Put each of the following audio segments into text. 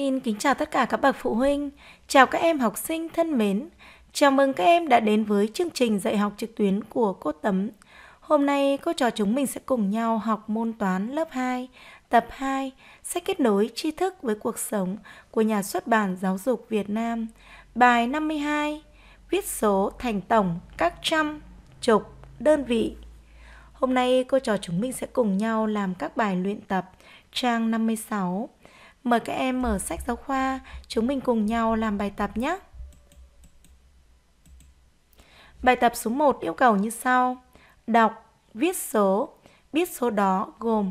Xin kính chào tất cả các bậc phụ huynh, chào các em học sinh thân mến. Chào mừng các em đã đến với chương trình dạy học trực tuyến của cô Tấm. Hôm nay cô trò chúng mình sẽ cùng nhau học môn toán lớp 2, tập 2, sách kết nối tri thức với cuộc sống của nhà xuất bản Giáo dục Việt Nam. Bài 52, viết số thành tổng các trăm, chục, đơn vị. Hôm nay cô trò chúng mình sẽ cùng nhau làm các bài luyện tập trang 56 Mời các em mở sách giáo khoa, chúng mình cùng nhau làm bài tập nhé. Bài tập số 1 yêu cầu như sau. Đọc, viết số, biết số đó gồm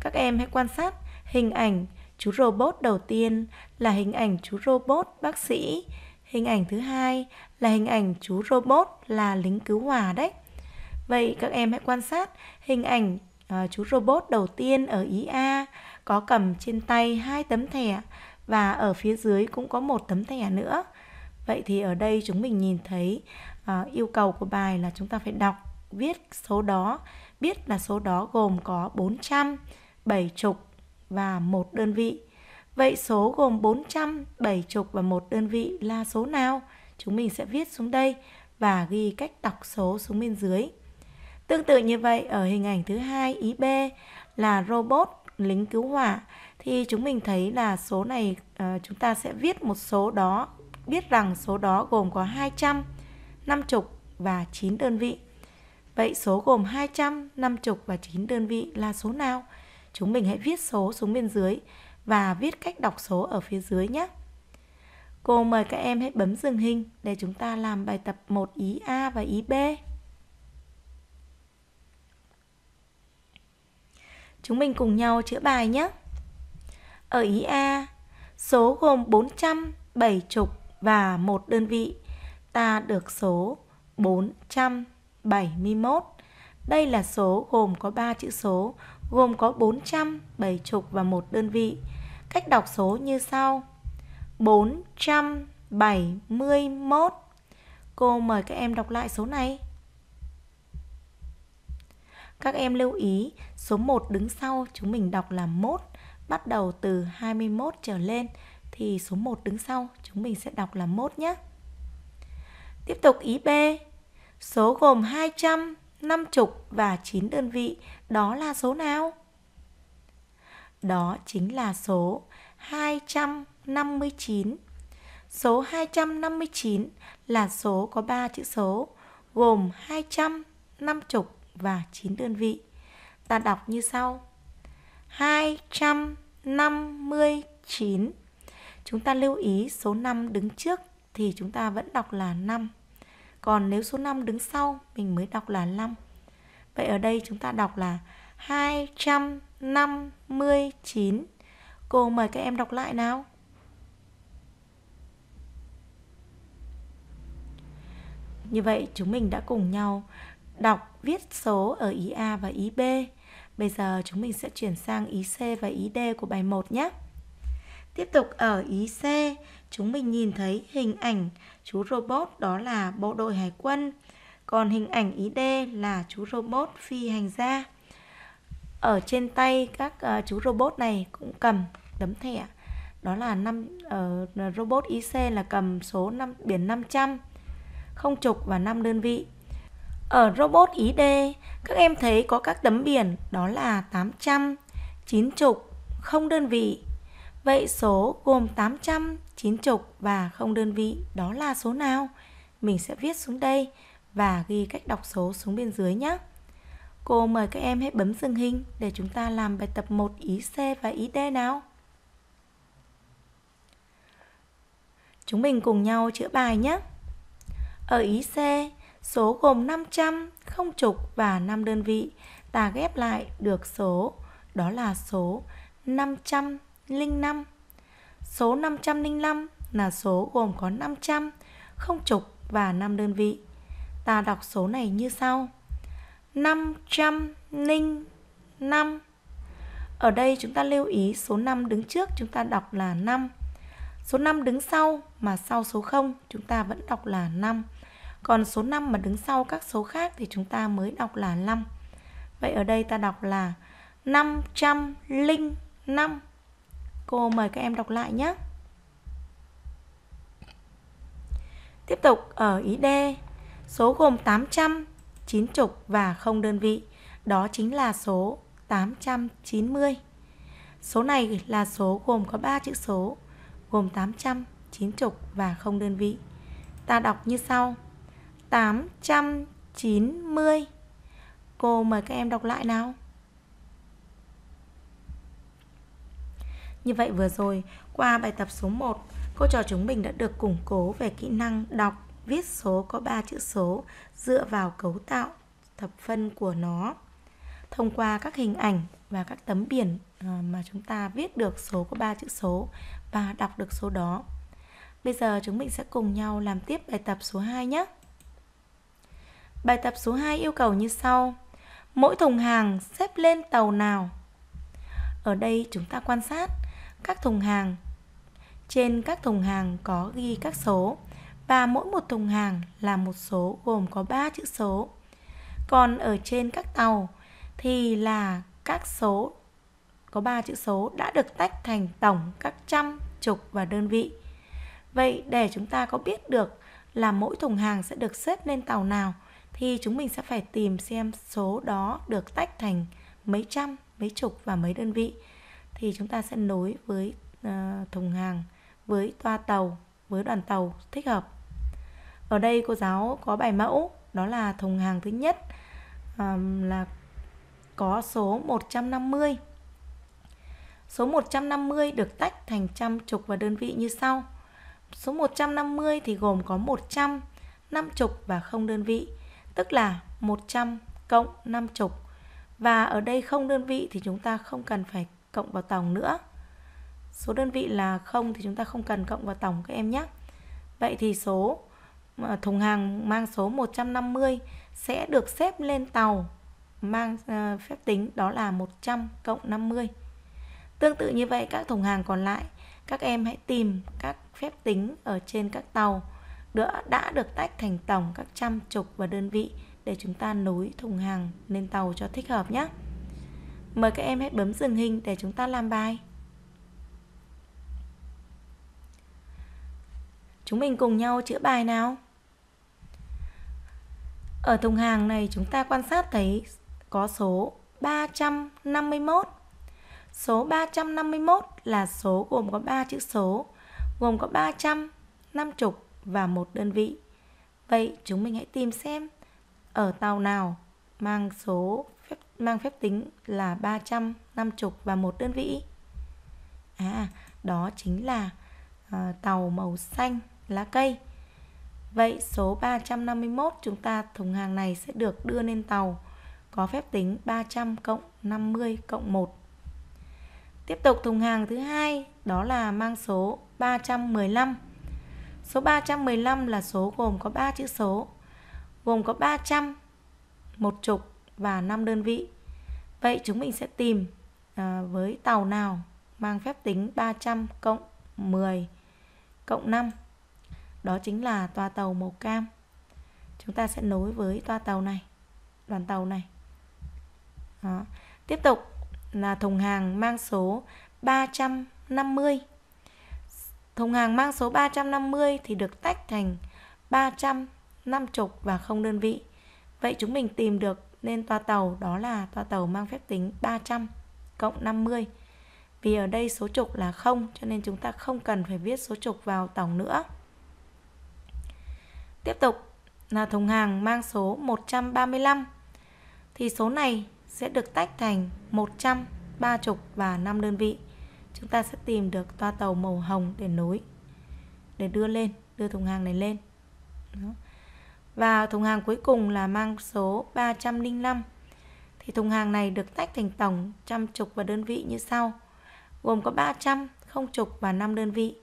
Các em hãy quan sát hình ảnh chú robot đầu tiên là hình ảnh chú robot bác sĩ, hình ảnh thứ hai là hình ảnh chú robot là lính cứu hỏa đấy. Vậy các em hãy quan sát hình ảnh ờ, chú robot đầu tiên ở ý A có cầm trên tay hai tấm thẻ và ở phía dưới cũng có một tấm thẻ nữa. Vậy thì ở đây chúng mình nhìn thấy à, yêu cầu của bài là chúng ta phải đọc, viết số đó, biết là số đó gồm có 400, 70 và một đơn vị. Vậy số gồm 400, 70 và một đơn vị là số nào? Chúng mình sẽ viết xuống đây và ghi cách đọc số xuống bên dưới. Tương tự như vậy ở hình ảnh thứ hai ý B là robot lính cứu hỏa thì chúng mình thấy là số này uh, chúng ta sẽ viết một số đó biết rằng số đó gồm có 200, 50 và 9 đơn vị. Vậy số gồm 200, 50 và 9 đơn vị là số nào? Chúng mình hãy viết số xuống bên dưới và viết cách đọc số ở phía dưới nhé. Cô mời các em hãy bấm dừng hình để chúng ta làm bài tập 1 ý A và ý B. Chúng mình cùng nhau chữa bài nhé. Ở ý A, số gồm 470 chục và một đơn vị. Ta được số 471. Đây là số gồm có 3 chữ số, gồm có 470 chục và một đơn vị. Cách đọc số như sau. 471. Cô mời các em đọc lại số này. Các em lưu ý, số 1 đứng sau chúng mình đọc là mốt, bắt đầu từ 21 trở lên thì số 1 đứng sau chúng mình sẽ đọc là mốt nhé. Tiếp tục ý B, số gồm 200, 50 và 9 đơn vị đó là số nào? Đó chính là số 259. Số 259 là số có 3 chữ số gồm 200, 50 và 9 đơn vị. Ta đọc như sau. 259. Chúng ta lưu ý số 5 đứng trước thì chúng ta vẫn đọc là 5. Còn nếu số 5 đứng sau mình mới đọc là 5. Vậy ở đây chúng ta đọc là 259. Cô mời các em đọc lại nào. Như vậy chúng mình đã cùng nhau đọc viết số ở ý A và ý B. Bây giờ chúng mình sẽ chuyển sang ý C và ý D của bài 1 nhé. Tiếp tục ở ý C, chúng mình nhìn thấy hình ảnh chú robot đó là bộ đội hải quân, còn hình ảnh ý D là chú robot phi hành gia. Ở trên tay các uh, chú robot này cũng cầm đấm thẻ. Đó là năm uh, robot IC là cầm số năm biển 500, không trục và 5 đơn vị. Ở robot ý D, các em thấy có các tấm biển đó là 800, 9 chục, không đơn vị. Vậy số gồm 800, 9 chục và không đơn vị đó là số nào? Mình sẽ viết xuống đây và ghi cách đọc số xuống bên dưới nhé. Cô mời các em hãy bấm dừng hình để chúng ta làm bài tập 1 ý C và ý D nào. Chúng mình cùng nhau chữa bài nhé. Ở ý C, Số gồm 500, không chục và 5 đơn vị. Ta ghép lại được số, đó là số 505. Số 505 là số gồm có 500, không chục và 5 đơn vị. Ta đọc số này như sau. 505. Ở đây chúng ta lưu ý số 5 đứng trước chúng ta đọc là 5. Số 5 đứng sau mà sau số 0 chúng ta vẫn đọc là 5. Còn số 5 mà đứng sau các số khác thì chúng ta mới đọc là 5. Vậy ở đây ta đọc là 505. Cô mời các em đọc lại nhé. Tiếp tục ở ý D, số gồm 800, 9 chục và không đơn vị. Đó chính là số 890. Số này là số gồm có 3 chữ số, gồm 800, 9 chục và không đơn vị. Ta đọc như sau. 890. Cô mời các em đọc lại nào. Như vậy vừa rồi, qua bài tập số 1, cô trò chúng mình đã được củng cố về kỹ năng đọc, viết số có 3 chữ số dựa vào cấu tạo thập phân của nó. Thông qua các hình ảnh và các tấm biển ờ, mà chúng ta viết được số có 3 chữ số và đọc được số đó. Bây giờ chúng mình sẽ cùng nhau làm tiếp bài tập số 2 nhé. Bài tập số 2 yêu cầu như sau. Mỗi thùng hàng xếp lên tàu nào? Ở đây chúng ta quan sát các thùng hàng. Trên các thùng hàng có ghi các số và mỗi một thùng hàng là một số gồm có 3 chữ số. Còn ở trên các tàu thì là các số có 3 chữ số đã được tách thành tổng các trăm, chục và đơn vị. Vậy để chúng ta có biết được là mỗi thùng hàng sẽ được xếp lên tàu nào thì chúng mình sẽ phải tìm xem số đó được tách thành mấy trăm, mấy chục và mấy đơn vị. Thì chúng ta sẽ nối với uh, thùng hàng, với toa tàu, với đoàn tàu thích hợp. Ở đây cô giáo có bài mẫu đó là thùng hàng thứ nhất um, là có số 150. Số 150 được tách thành trăm chục và đơn vị như sau. Số 150 thì gồm có 100, 50 và không đơn vị tức là 100 cộng 50. Và ở đây không đơn vị thì chúng ta không cần phải cộng vào tổng nữa. Số đơn vị là không thì chúng ta không cần cộng vào tổng các em nhé. Vậy thì số à, thùng hàng mang số 150 sẽ được xếp lên tàu mang à, phép tính đó là 100 cộng 50. Tương tự như vậy các thùng hàng còn lại, các em hãy tìm các phép tính ở trên các tàu đỡ đã được tách thành tổng các trăm chục và đơn vị để chúng ta nối thùng hàng lên tàu cho thích hợp nhé. Mời các em hãy bấm dừng hình để chúng ta làm bài. Chúng mình cùng nhau chữa bài nào. Ở thùng hàng này chúng ta quan sát thấy có số 351. Số 351 là số gồm có 3 chữ số, gồm có 300, 50, và một đơn vị. Vậy chúng mình hãy tìm xem ở tàu nào mang số phép, mang phép tính là 350 và một đơn vị. À, đó chính là à, tàu màu xanh lá cây. Vậy số 351 chúng ta thùng hàng này sẽ được đưa lên tàu có phép tính 300 cộng 50 cộng 1. Tiếp tục thùng hàng thứ hai đó là mang số 315. Số 315 là số gồm có 3 chữ số, gồm có 300, một chục và 5 đơn vị. Vậy chúng mình sẽ tìm à, với tàu nào mang phép tính 300 cộng 10 cộng 5. Đó chính là toa tàu màu cam. Chúng ta sẽ nối với toa tàu này, đoàn tàu này. Đó. Tiếp tục là thùng hàng mang số 350 Thùng hàng mang số 350 thì được tách thành 300, 50 và không đơn vị. Vậy chúng mình tìm được nên toa tàu đó là toa tàu mang phép tính 300 cộng 50. Vì ở đây số trục là 0 cho nên chúng ta không cần phải viết số trục vào tổng nữa. Tiếp tục là thùng hàng mang số 135 thì số này sẽ được tách thành 100, 3 trục và 5 đơn vị chúng ta sẽ tìm được toa tàu màu hồng để nối để đưa lên đưa thùng hàng này lên và thùng hàng cuối cùng là mang số 305 thì thùng hàng này được tách thành tổng trăm chục và đơn vị như sau gồm có 300 không chục và 5 đơn vị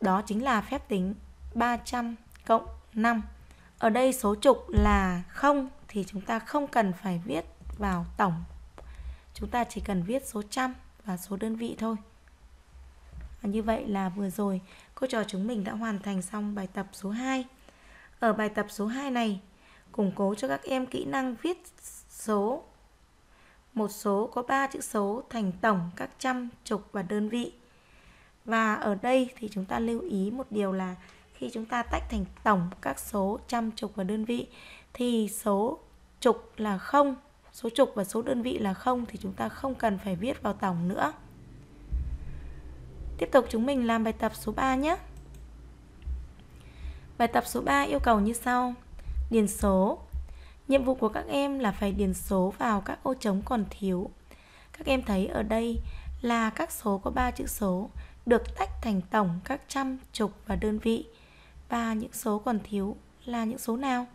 đó chính là phép tính 300 cộng 5 ở đây số trục là không thì chúng ta không cần phải viết vào tổng chúng ta chỉ cần viết số trăm và số đơn vị thôi và như vậy là vừa rồi cô trò chúng mình đã hoàn thành xong bài tập số 2. Ở bài tập số 2 này, củng cố cho các em kỹ năng viết số. Một số có 3 chữ số thành tổng các trăm, chục và đơn vị. Và ở đây thì chúng ta lưu ý một điều là khi chúng ta tách thành tổng các số trăm, chục và đơn vị thì số chục là không số chục và số đơn vị là không thì chúng ta không cần phải viết vào tổng nữa. Tiếp tục chúng mình làm bài tập số 3 nhé. Bài tập số 3 yêu cầu như sau. Điền số. Nhiệm vụ của các em là phải điền số vào các ô trống còn thiếu. Các em thấy ở đây là các số có 3 chữ số được tách thành tổng các trăm, chục và đơn vị. Và những số còn thiếu là những số nào?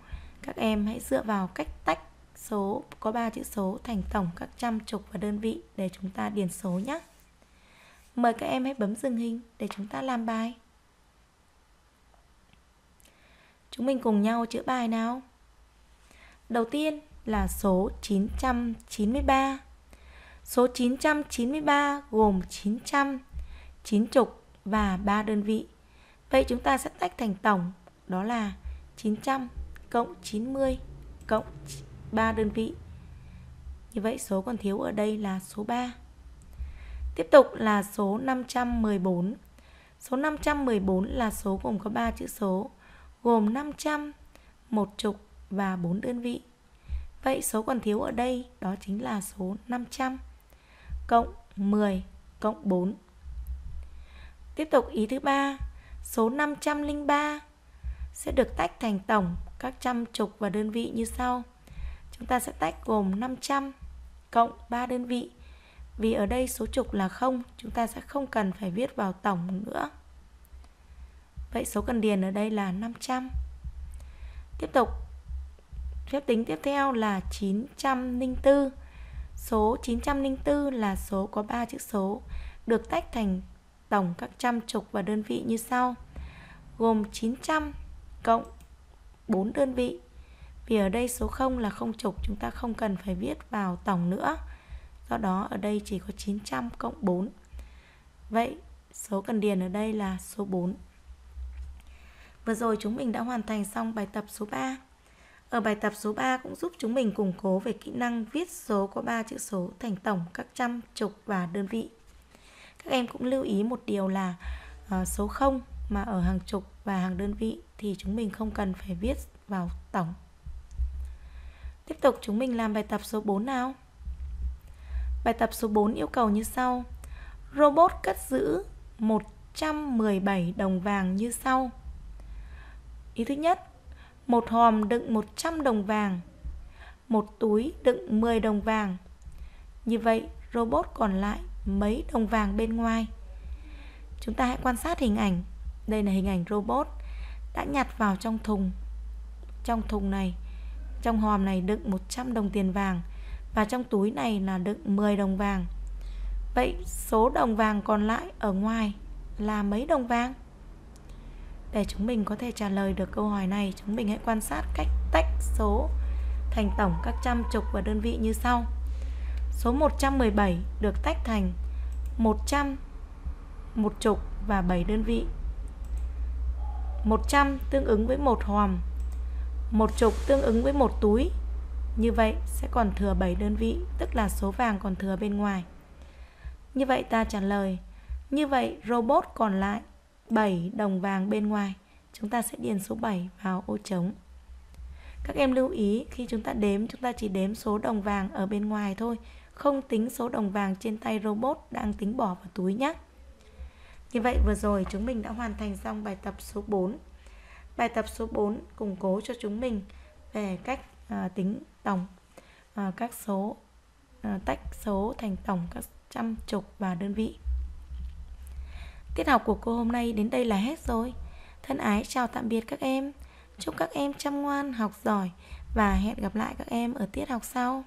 Các em hãy dựa vào cách tách số có 3 chữ số thành tổng các trăm, chục và đơn vị để chúng ta điền số nhé. Mời các em hãy bấm dừng hình để chúng ta làm bài. Chúng mình cùng nhau chữa bài nào. Đầu tiên là số 993. Số 993 gồm 900, 9 chục và 3 đơn vị. Vậy chúng ta sẽ tách thành tổng đó là 900 cộng 90 cộng 3 đơn vị. Như vậy số còn thiếu ở đây là số 3. Tiếp tục là số 514. Số 514 là số gồm có 3 chữ số, gồm 500, một chục và bốn đơn vị. Vậy số còn thiếu ở đây đó chính là số 500 cộng 10 cộng 4. Tiếp tục ý thứ ba, số 503 sẽ được tách thành tổng các trăm chục và đơn vị như sau. Chúng ta sẽ tách gồm 500 cộng 3 đơn vị vì ở đây số trục là 0, chúng ta sẽ không cần phải viết vào tổng nữa. Vậy số cần điền ở đây là 500. Tiếp tục phép tính tiếp theo là 904. Số 904 là số có 3 chữ số được tách thành tổng các trăm trục và đơn vị như sau. Gồm 900 cộng 4 đơn vị. Vì ở đây số 0 là không trục, chúng ta không cần phải viết vào tổng nữa. Do đó ở đây chỉ có 900 cộng 4 Vậy số cần điền ở đây là số 4 Vừa rồi chúng mình đã hoàn thành xong bài tập số 3 Ở bài tập số 3 cũng giúp chúng mình củng cố về kỹ năng viết số có 3 chữ số thành tổng các trăm, chục và đơn vị Các em cũng lưu ý một điều là uh, số 0 mà ở hàng chục và hàng đơn vị thì chúng mình không cần phải viết vào tổng Tiếp tục chúng mình làm bài tập số 4 nào Bài tập số 4 yêu cầu như sau. Robot cất giữ 117 đồng vàng như sau. Ý thứ nhất, một hòm đựng 100 đồng vàng, một túi đựng 10 đồng vàng. Như vậy, robot còn lại mấy đồng vàng bên ngoài? Chúng ta hãy quan sát hình ảnh. Đây là hình ảnh robot đã nhặt vào trong thùng. Trong thùng này, trong hòm này đựng 100 đồng tiền vàng và trong túi này là đựng 10 đồng vàng. Vậy số đồng vàng còn lại ở ngoài là mấy đồng vàng? Để chúng mình có thể trả lời được câu hỏi này, chúng mình hãy quan sát cách tách số thành tổng các trăm chục và đơn vị như sau. Số 117 được tách thành 100 một chục và 7 đơn vị. 100 tương ứng với một hòm, một chục tương ứng với một túi như vậy sẽ còn thừa 7 đơn vị, tức là số vàng còn thừa bên ngoài. Như vậy ta trả lời, như vậy robot còn lại 7 đồng vàng bên ngoài. Chúng ta sẽ điền số 7 vào ô trống. Các em lưu ý khi chúng ta đếm chúng ta chỉ đếm số đồng vàng ở bên ngoài thôi, không tính số đồng vàng trên tay robot đang tính bỏ vào túi nhé. Như vậy vừa rồi chúng mình đã hoàn thành xong bài tập số 4. Bài tập số 4 củng cố cho chúng mình về cách À, tính tổng à, các số à, tách số thành tổng các trăm chục và đơn vị tiết học của cô hôm nay đến đây là hết rồi thân ái chào tạm biệt các em chúc các em chăm ngoan học giỏi và hẹn gặp lại các em ở tiết học sau